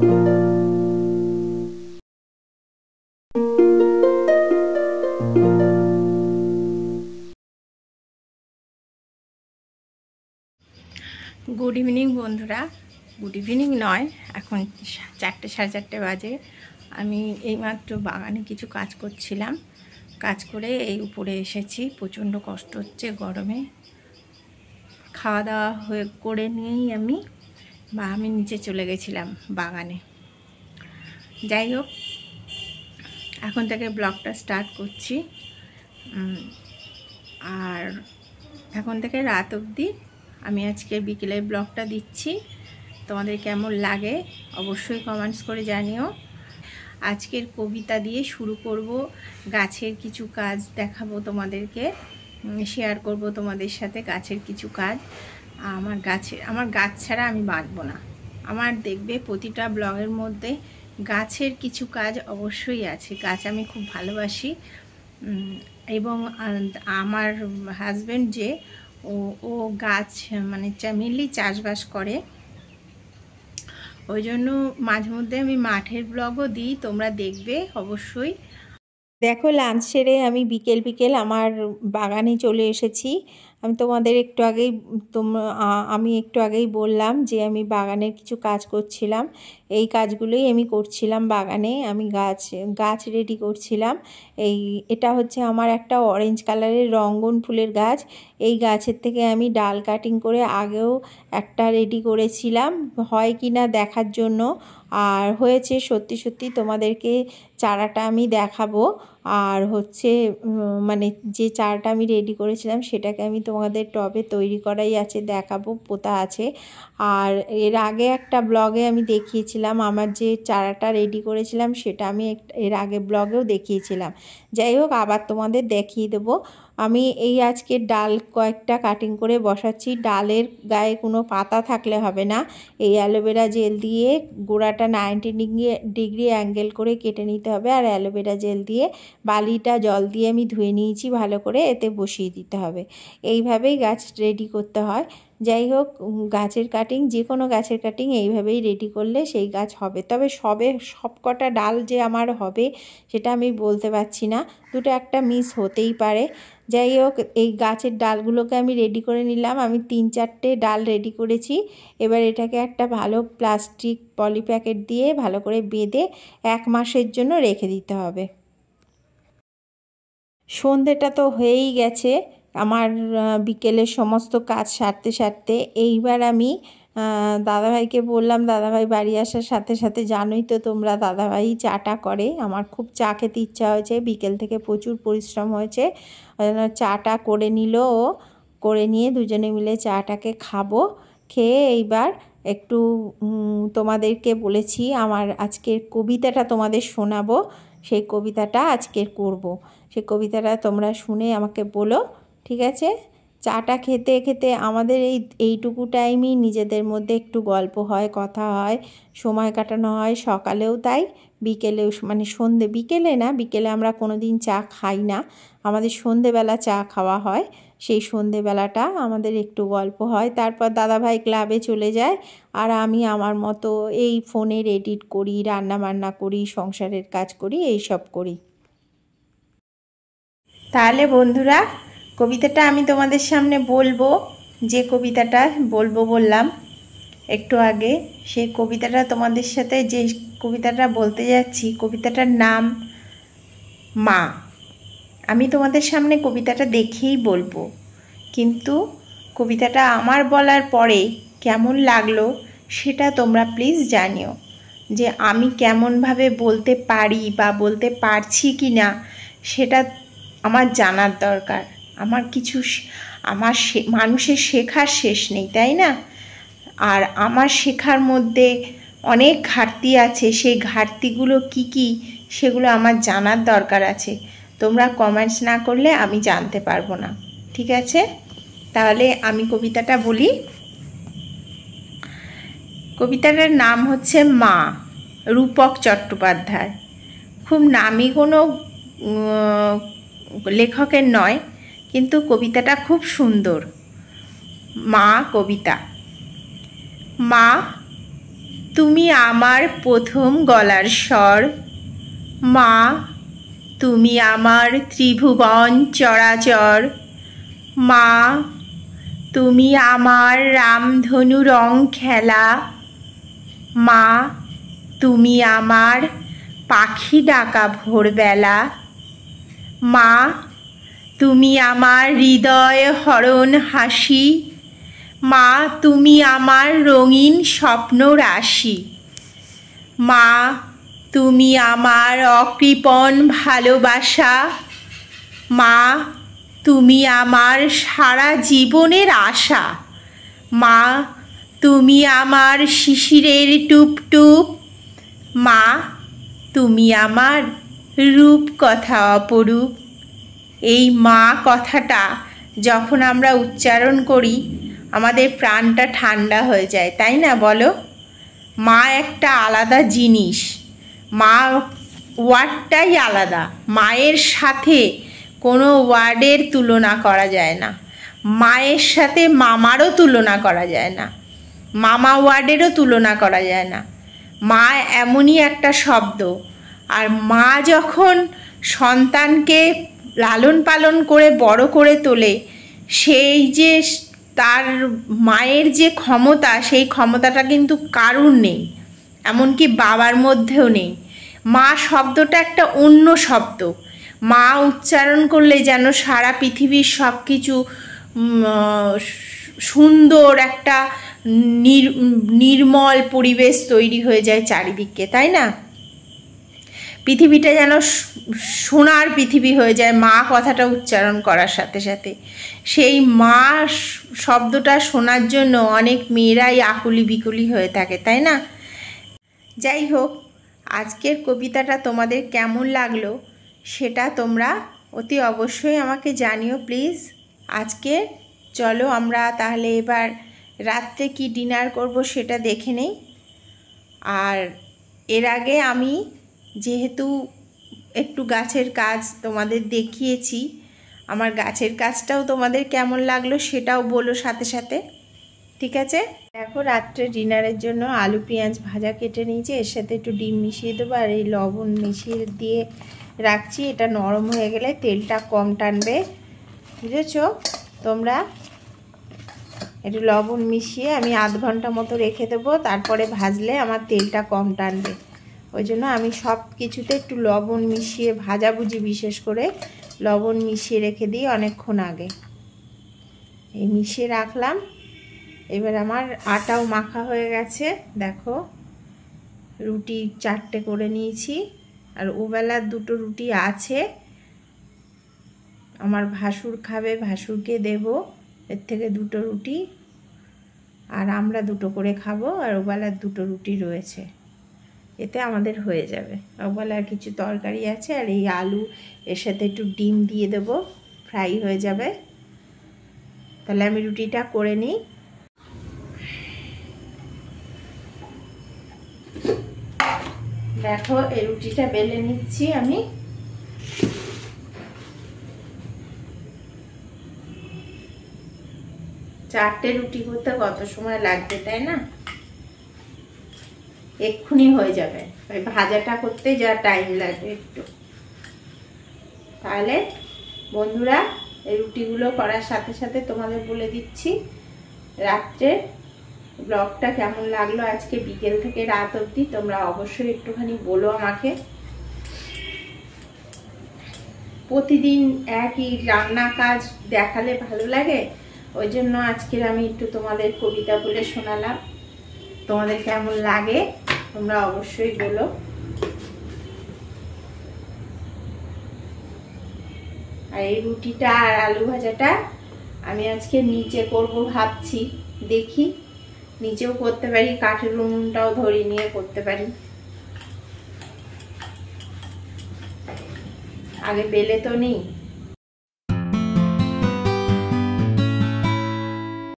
good evening বন্ধুরা good evening নয় এখন চারটে সাড়ে চারটে বাজে আমি এইমাত্র বাগানে কিছু কাজ করছিলাম কাজ করে এই উপরে এসেছি প্রচণ্ড কষ্ট হচ্ছে গরমে খাওয়া দাওয়া হয়ে করে নিয়েই আমি বা আমি নিচে চলে গেছিলাম বাগানে যাই হোক এখন থেকে ব্লগটা স্টার্ট করছি আর এখন থেকে রাত অবধি আমি আজকে বিকেলের ব্লগটা দিচ্ছি তোমাদের কেমন লাগে অবশ্যই কমেন্টস করে জানিও আজকের কবিতা দিয়ে শুরু করব গাছের কিছু কাজ দেখাবো তোমাদেরকে শেয়ার করব তোমাদের সাথে গাছের কিছু কাজ আমার গাছে আমার গাছ ছাড়া আমি বাঁচব না আমার দেখবে প্রতিটা ব্লগের মধ্যে গাছের কিছু কাজ অবশ্যই আছে গাছ আমি খুব ভালোবাসি এবং আমার হাজব্যান্ড যে ও ও গাছ মানে মেনলি চাষবাস করে ওই জন্য মাঝে মধ্যে আমি মাঠের ব্লগও দিই তোমরা দেখবে অবশ্যই দেখো লাঞ্চ সেরে আমি বিকেল বিকেল আমার বাগানে চলে এসেছি আমি তোমাদের একটু আগেই তোমরা আমি একটু আগেই বললাম যে আমি বাগানের কিছু কাজ করছিলাম এই কাজগুলোই আমি করছিলাম বাগানে আমি গাছ গাছ রেডি করছিলাম এই এটা হচ্ছে আমার একটা অরেঞ্জ কালারের রঙ্গন ফুলের গাছ এই গাছের থেকে আমি ডাল কাটিং করে আগেও একটা রেডি করেছিলাম হয় কি না দেখার জন্য আর হয়েছে সত্যি সত্যি তোমাদেরকে চারাটা আমি দেখাবো আর হচ্ছে মানে যে চারাটা আমি রেডি করেছিলাম সেটাকে আমি তোমাদের টবে তৈরি করাই আছে দেখাবো পোতা আছে আর এর আগে একটা ব্লগে আমি দেখিয়েছিলাম আমার যে চারাটা রেডি করেছিলাম সেটা আমি এর আগে ব্লগেও দেখিয়েছিলাম যাই হোক আবার তোমাদের দেখিয়ে দেবো আমি এই আজকে ডাল কয়েকটা কাটিং করে বসাচ্ছি ডালের গায়ে কোনো পাতা থাকলে হবে না এই অ্যালোভেরা জেল দিয়ে গোড়াটা নাইনটি ডিগ্রি ডিগ্রি অ্যাঙ্গেল করে কেটে নিতে হবে আর অ্যালোভেরা জেল দিয়ে বালিটা জল দিয়ে আমি ধুয়ে নিয়েছি ভালো করে এতে বসিয়ে দিতে হবে এইভাবেই গাছ রেডি করতে হয় যাই হোক গাছের কাটিং যে কোনো গাছের কাটিং এইভাবেই রেডি করলে সেই গাছ হবে তবে সবে সবকটা ডাল যে আমার হবে সেটা আমি বলতে পারছি না দুটো একটা মিস হতেই পারে যাই হোক এই গাছের ডালগুলোকে আমি রেডি করে নিলাম আমি তিন চারটে ডাল রেডি করেছি এবার এটাকে একটা ভালো প্লাস্টিক পলি প্যাকেট দিয়ে ভালো করে বেঁধে এক মাসের জন্য রেখে দিতে হবে সন্ধেটা তো হয়েই গেছে আমার বিকেলের সমস্ত কাজ সারতে সারতে এইবার আমি দাদাভাইকে বললাম দাদাভাই বাড়ি আসার সাথে সাথে জানোই তো তোমরা দাদাভাই চাটা করে আমার খুব চা খেতে ইচ্ছা হয়েছে বিকেল থেকে প্রচুর পরিশ্রম হয়েছে চাটা করে নিল ও করে নিয়ে দুজনে মিলে চাটাকে খাবো খেয়ে এইবার একটু তোমাদেরকে বলেছি আমার আজকের কবিতাটা তোমাদের শোনাবো সেই কবিতাটা আজকের করব সেই কবিতাটা তোমরা শুনে আমাকে বলো ঠিক আছে চাটা খেতে খেতে আমাদের এই এইটুকু টাইমই নিজেদের মধ্যে একটু গল্প হয় কথা হয় সময় কাটানো হয় সকালেও তাই বিকেলেও মানে সন্ধে বিকেলে না বিকেলে আমরা কোনো দিন চা খাই না আমাদের সন্ধেবেলা চা খাওয়া হয় সেই সন্ধেবেলাটা আমাদের একটু গল্প হয় তারপর দাদাভাই ক্লাবে চলে যায় আর আমি আমার মতো এই ফোনের এডিট করি রান্না বান্না করি সংসারের কাজ করি এই সব করি তাহলে বন্ধুরা কবিতাটা আমি তোমাদের সামনে বলবো যে কবিতাটা বলবো বললাম একটু আগে সেই কবিতাটা তোমাদের সাথে যে কবিতাটা বলতে যাচ্ছি কবিতাটার নাম মা আমি তোমাদের সামনে কবিতাটা দেখেই বলবো কিন্তু কবিতাটা আমার বলার পরে কেমন লাগলো সেটা তোমরা প্লিজ জানিও যে আমি কেমনভাবে বলতে পারি বা বলতে পারছি কি না সেটা আমার জানার দরকার আমার কিছু আমার মানুষের শেখার শেষ নেই তাই না আর আমার শেখার মধ্যে অনেক ঘাটতি আছে সেই ঘাটতিগুলো কি কি সেগুলো আমার জানার দরকার আছে তোমরা কমেন্টস না করলে আমি জানতে পারবো না ঠিক আছে তাহলে আমি কবিতাটা বলি কবিতাটার নাম হচ্ছে মা রূপক চট্টোপাধ্যায় খুব নামি কোনো লেখকের নয় কিন্তু কবিতাটা খুব সুন্দর মা কবিতা মা তুমি আমার প্রথম গলার স্বর মা তুমি আমার ত্রিভুবন চরাচর মা তুমি আমার রামধনু রং খেলা মা তুমি আমার পাখি ডাকা ভোরবেলা মা তুমি আমার হৃদয় হরণ হাসি মা তুমি আমার রঙিন স্বপ্ন রাশি মা তুমি আমার অকৃপণ ভালোবাসা মা তুমি আমার সারা জীবনের আশা মা তুমি আমার শিশিরের টুপটুপ মা তুমি আমার রূপ কথা অপরূপ এই মা কথাটা যখন আমরা উচ্চারণ করি আমাদের প্রাণটা ঠান্ডা হয়ে যায় তাই না বলো মা একটা আলাদা জিনিস মা ওয়ার্ডটাই আলাদা মায়ের সাথে কোনো ওয়ার্ডের তুলনা করা যায় না মায়ের সাথে মামারও তুলনা করা যায় না মামা ওয়ার্ডেরও তুলনা করা যায় না মা এমনই একটা শব্দ আর মা যখন সন্তানকে লালন পালন করে বড় করে তোলে সেই যে তার মায়ের যে ক্ষমতা সেই ক্ষমতাটা কিন্তু কারুর নেই এমনকি বাবার মধ্যেও নেই মা শব্দটা একটা অন্য শব্দ মা উচ্চারণ করলে যেন সারা পৃথিবীর সব কিছু সুন্দর একটা নির্মল পরিবেশ তৈরি হয়ে যায় চারিদিকে তাই না পৃথিবীটা যেন সোনার পৃথিবী হয়ে যায় মা কথাটা উচ্চারণ করার সাথে সাথে সেই মা শব্দটা শোনার জন্য অনেক মেয়েরাই আকুলি বিকুলি হয়ে থাকে তাই না যাই হোক আজকের কবিতাটা তোমাদের কেমন লাগলো সেটা তোমরা অতি অবশ্যই আমাকে জানিও প্লিজ আজকে চলো আমরা তাহলে এবার রাত্রে কি ডিনার করব সেটা দেখে নেই আর এর আগে আমি যেহেতু একটু গাছের কাজ তোমাদের দেখিয়েছি আমার গাছের কাজটাও তোমাদের কেমন লাগলো সেটাও বলো সাথে সাথে ঠিক আছে দেখো রাত্রে ডিনারের জন্য আলু পেঁয়াজ ভাজা কেটে নিয়েছি এর সাথে একটু ডিম মিশিয়ে দেবো আর এই লবণ মিশিয়ে দিয়ে রাখছি এটা নরম হয়ে গেলে তেলটা কম টানবে বুঝেছ তোমরা একটু লবণ মিশিয়ে আমি আধ ঘন্টা মতো রেখে দেবো তারপরে ভাজলে আমার তেলটা কম টানবে ওই জন্য আমি সব কিছুতে একটু লবণ মিশিয়ে ভাজাভুজি বিশেষ করে লবণ মিশিয়ে রেখে দিই অনেকক্ষণ আগে এই মিশিয়ে রাখলাম এবার আমার আটাও মাখা হয়ে গেছে দেখো রুটি চারটে করে নিয়েছি আর ওবেলার দুটো রুটি আছে আমার ভাসুর খাবে ভাসুরকে দেব এর থেকে দুটো রুটি আর আমরা দুটো করে খাবো আর ওবেলার দুটো রুটি রয়েছে এতে আমাদের হয়ে যাবে বলে আর কিছু তরকারি আছে আর এই আলু এর সাথে একটু ডিম দিয়ে দেব ফ্রাই হয়ে যাবে তাহলে আমি রুটিটা করে নিই দেখো এই রুটিটা বেলে নিচ্ছি আমি চারটে রুটি করতে কত সময় লাগবে তাই না এক্ষুনি হয়ে যাবে ওই ভাজাটা করতে যা টাইম লাগবে একটু তাহলে বন্ধুরা এই রুটিগুলো করার সাথে সাথে তোমাদের বলে দিচ্ছি রাত্রে ব্লগটা কেমন লাগলো আজকে বিকেল থেকে রাত অবধি তোমরা অবশ্যই একটুখানি বলো আমাকে প্রতিদিন একই রান্না কাজ দেখালে ভালো লাগে ওই জন্য আজকের আমি একটু তোমাদের কবিতা বলে শোনালাম তোমাদের কেমন লাগে তোমরা অবশ্যই বলো আর এই রুটিটা আর আলু ভাজাটা আমি আজকে নিচে করব ভাবছি দেখি নিচেও করতে পারি কাঠের উনুনটাও ধরে নিয়ে করতে পারি আগে বেলে তো নেই